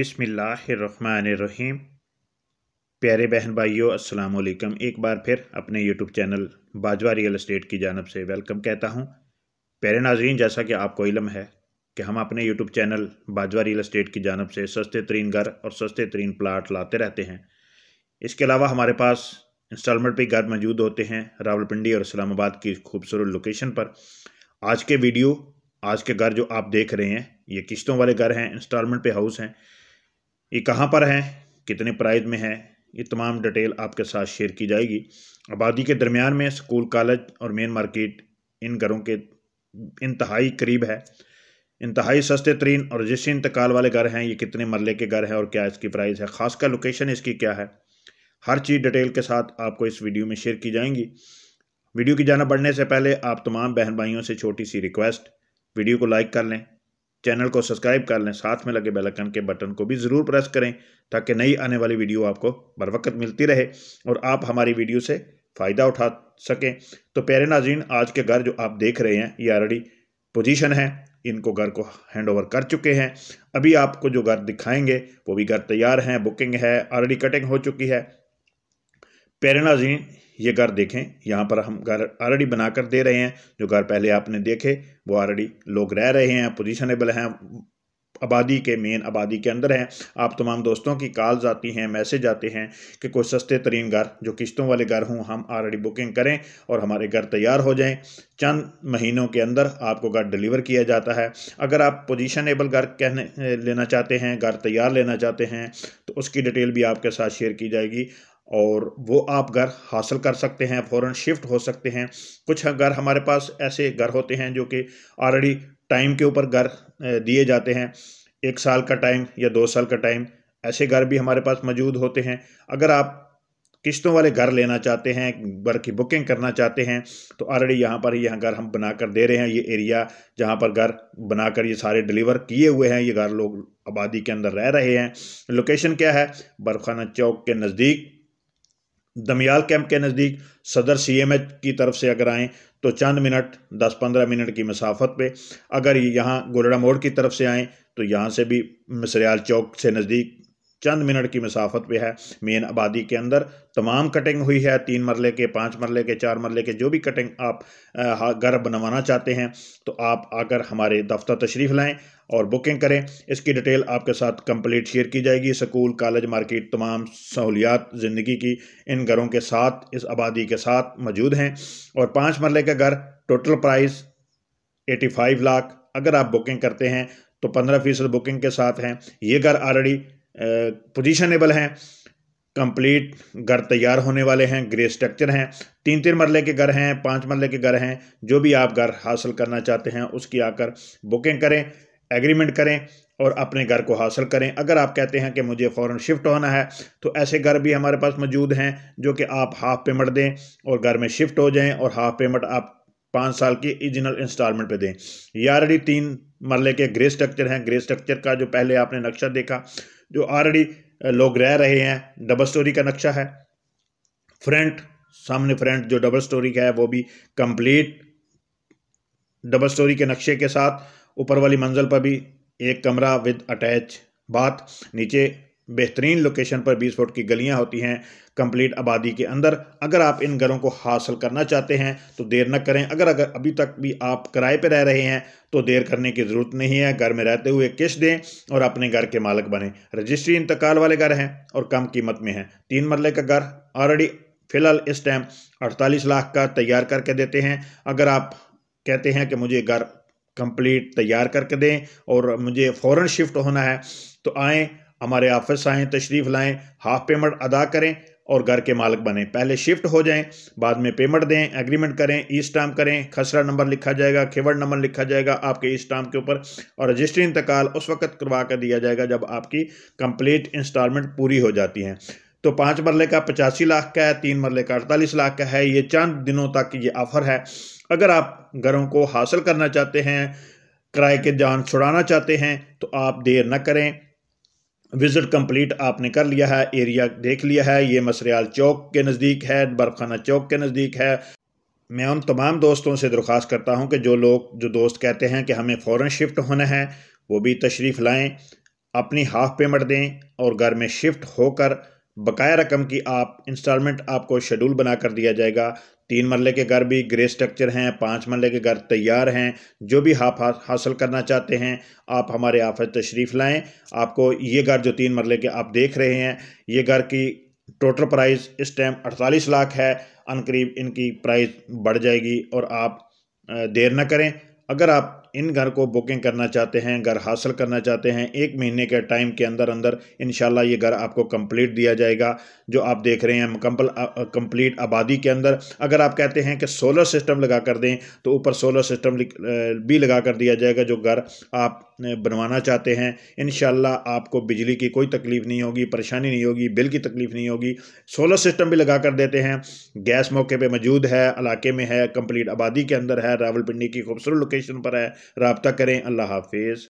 बिसमीम प्यारे बहन भाइयों अस्सलाम वालेकुम एक बार फिर अपने YouTube channel Bajwa real estate की जानब से वेलकम कहता हूँ प्यारे नाजरीन जैसा कि आपको इलम है कि हम अपने YouTube channel Bajwa real estate की जानब से सस्ते तरीन घर और सस्ते तरीन प्लाट लाते रहते हैं इसके अलावा हमारे पास इंस्टॉलमेंट पर घर मौजूद होते हैं रावलपिंडी और इस्लामाबाद की खूबसूरत लोकेशन पर आज के वीडियो आज के घर जो आप देख रहे हैं ये किस्तों वाले घर हैं इंस्टॉलमेंट पे हाउस हैं ये कहाँ पर हैं कितने प्राइज में हैं ये तमाम डिटेल आपके साथ शेयर की जाएगी आबादी के दरमियान में स्कूल कॉलेज और मेन मार्केट इन घरों के इंतहाई करीब है इंतहाई सस्ते तरीन और जिस इंतकाल वाले घर हैं ये कितने मरले के घर हैं और क्या इसकी प्राइस है खासकर लोकेशन इसकी क्या है हर चीज़ डिटेल के साथ आपको इस वीडियो में शेयर की जाएंगी वीडियो की जाना बढ़ने से पहले आप तमाम बहन भाइयों से छोटी सी रिक्वेस्ट वीडियो को लाइक कर लें चैनल को सब्सक्राइब कर लें साथ में लगे बेलकन के बटन को भी ज़रूर प्रेस करें ताकि नई आने वाली वीडियो आपको बरवक्त मिलती रहे और आप हमारी वीडियो से फ़ायदा उठा सकें तो प्यारे नाजीन आज के घर जो आप देख रहे हैं ये ऑलरेडी पोजीशन है इनको घर को हैंड ओवर कर चुके हैं अभी आपको जो घर दिखाएंगे वो भी घर तैयार हैं बुकिंग है ऑलरेडी कटिंग हो चुकी है प्रेरणा जी ये घर देखें यहाँ पर हम घर ऑलरेडी बनाकर दे रहे हैं जो घर पहले आपने देखे वो ऑलरेडी लोग रह रहे हैं पोजिशनेबल हैं आबादी के मेन आबादी के अंदर हैं आप तमाम दोस्तों की कॉल्स आती हैं मैसेज आते हैं कि कोई सस्ते तरीन घर जो किस्तों वाले घर हों हम ऑलरेडी बुकिंग करें और हमारे घर तैयार हो जाएं चंद महीनों के अंदर आपको घर डिलीवर किया जाता है अगर आप एबल घर कहने लेना चाहते हैं घर तैयार लेना चाहते हैं तो उसकी डिटेल भी आपके साथ शेयर की जाएगी और वो आप घर हासिल कर सकते हैं फ़ौर शिफ्ट हो सकते हैं कुछ घर हमारे पास ऐसे घर होते हैं जो कि ऑलरेडी टाइम के ऊपर घर दिए जाते हैं एक साल का टाइम या दो साल का टाइम ऐसे घर भी हमारे पास मौजूद होते हैं अगर आप किस्तों वाले घर लेना चाहते हैं घर की बुकिंग करना चाहते हैं तो ऑलरेडी यहाँ पर यहाँ घर हम बना कर दे रहे हैं ये एरिया जहाँ पर घर बनाकर ये सारे डिलीवर किए हुए हैं ये घर लोग आबादी के अंदर रह रहे हैं लोकेशन क्या है बरखाना चौक के नज़दीक दमियाल कैंप के नज़दीक सदर सीएमएच की तरफ से अगर आएँ तो चंद मिनट 10-15 मिनट की मसाफत पे अगर यहाँ गोलड़ा मोड़ की तरफ से आएँ तो यहाँ से भी मिसरियाल चौक से नज़दीक चंद मिनट की मसाफत पे है मेन आबादी के अंदर तमाम कटिंग हुई है तीन मरले के पाँच मरले के चार मरले के जो भी कटिंग आप घर बनवाना चाहते हैं तो आप आकर हमारे दफ्तर तशरीफ़ लाएँ और बुकिंग करें इसकी डिटेल आपके साथ कंप्लीट शेयर की जाएगी स्कूल कॉलेज मार्केट तमाम सहूलियात ज़िंदगी की इन घरों के साथ इस आबादी के साथ मौजूद हैं और पाँच मरले का घर total price eighty five lakh अगर आप बुकिंग करते हैं तो पंद्रह फीसद बुकिंग के साथ हैं ये घर ऑलरेडी पोजिशनेबल हैं कंप्लीट घर तैयार होने वाले हैं ग्रे स्ट्रक्चर हैं तीन तीन मरले के घर हैं पांच मरले के घर हैं जो भी आप घर हासिल करना चाहते हैं उसकी आकर बुकिंग करें एग्रीमेंट करें और अपने घर को हासिल करें अगर आप कहते हैं कि मुझे फ़ौर शिफ्ट होना है तो ऐसे घर भी हमारे पास मौजूद हैं जो कि आप हाफ़ पेमेंट दें और घर में शिफ्ट हो जाएं और हाफ़ पेमेंट आप पाँच साल की ओरिजिनल इंस्टॉलमेंट पे दें या ऑलरेडी तीन मरले के ग्रे स्ट्रक्चर हैं ग्रे स्ट्रक्चर का जो पहले आपने नक्शा देखा जो ऑलरेडी लोग रह रहे हैं डबल स्टोरी का नक्शा है फ्रंट सामने फ्रंट जो डबल स्टोरी का है वो भी कंप्लीट डबल स्टोरी के नक्शे के साथ ऊपर वाली मंजिल पर भी एक कमरा विद अटैच बात नीचे बेहतरीन लोकेशन पर बीस फुट की गलियां होती हैं कंप्लीट आबादी के अंदर अगर आप इन घरों को हासिल करना चाहते हैं तो देर न करें अगर अगर अभी तक भी आप किराए पर रह रहे हैं तो देर करने की ज़रूरत नहीं है घर में रहते हुए किश दें और अपने घर के मालिक बने रजिस्ट्री इंतकाल वाले घर हैं और कम कीमत में हैं तीन मरले का घर ऑलरेडी फिलहाल इस टाइम अड़तालीस लाख का तैयार करके देते हैं अगर आप कहते हैं कि मुझे घर कंप्लीट तैयार करके दें और मुझे फ़ौरन शिफ्ट होना है तो आएँ हमारे ऑफिस आएँ तशरीफ़ लाएँ हाफ पेमेंट अदा करें और घर के मालिक बने पहले शिफ्ट हो जाएं बाद में पेमेंट दें एग्रीमेंट करें ई स्टाम्प करें खसरा नंबर लिखा जाएगा खेवर नंबर लिखा जाएगा आपके ई स्टाम्प के ऊपर और रजिस्ट्री इंतकाल उस वक्त करवा कर दिया जाएगा जब आपकी कंप्लीट इंस्टॉलमेंट पूरी हो जाती है तो पाँच मरले का पचासी लाख का है तीन मरले का अड़तालीस लाख का है ये चंद दिनों तक ये ऑफ़र है अगर आप घरों को हासिल करना चाहते हैं किराए के जान छुड़ाना चाहते हैं तो आप देर न करें विज़िट कंप्लीट आपने कर लिया है एरिया देख लिया है ये मसरियाल चौक के नज़दीक है बर्फखाना चौक के नज़दीक है मैं उन तमाम दोस्तों से दरख्वास्त करता हूँ कि जो लोग जो दोस्त कहते हैं कि हमें फ़ौर शिफ्ट होना है वो भी तशरीफ़ लाएँ अपनी हाफ़ पेमेंट दें और घर में शिफ्ट होकर बकाया रकम की आप इंस्टॉलमेंट आपको शेड्यूल बना कर दिया जाएगा तीन मरले के घर भी ग्रे स्ट्रक्चर हैं पाँच मरले के घर तैयार हैं जो भी हाफ हासिल करना चाहते हैं आप हमारे आफत तशरीफ़ लाएँ आपको ये घर जो तीन मरले के आप देख रहे हैं ये घर की टोटल प्राइस इस टाइम अड़तालीस लाख है अनकरीब इनकी प्राइस बढ़ जाएगी और आप देर ना करें अगर आप इन घर को बुकिंग करना चाहते हैं घर हासिल करना चाहते हैं एक महीने के टाइम के अंदर अंदर इन ये घर आपको कंप्लीट दिया जाएगा जो आप देख रहे हैं मुकम्मल कंप्लीट आबादी के अंदर अगर आप कहते हैं कि सोलर सिस्टम लगा कर दें तो ऊपर सोलर सिस्टम भी लगा कर दिया जाएगा जो घर आप बनवाना चाहते हैं इन आपको बिजली की कोई तकलीफ़ नहीं होगी परेशानी नहीं होगी बिल की तकलीफ़ नहीं होगी सोलर सिस्टम भी लगा कर देते हैं गैस मौके पर मौजूद है इलाके में है कम्प्लीट आबादी के अंदर है रावलपिंडी की खूबसूरत लोकेशन पर है रबता करें अल्लाह हाफिज़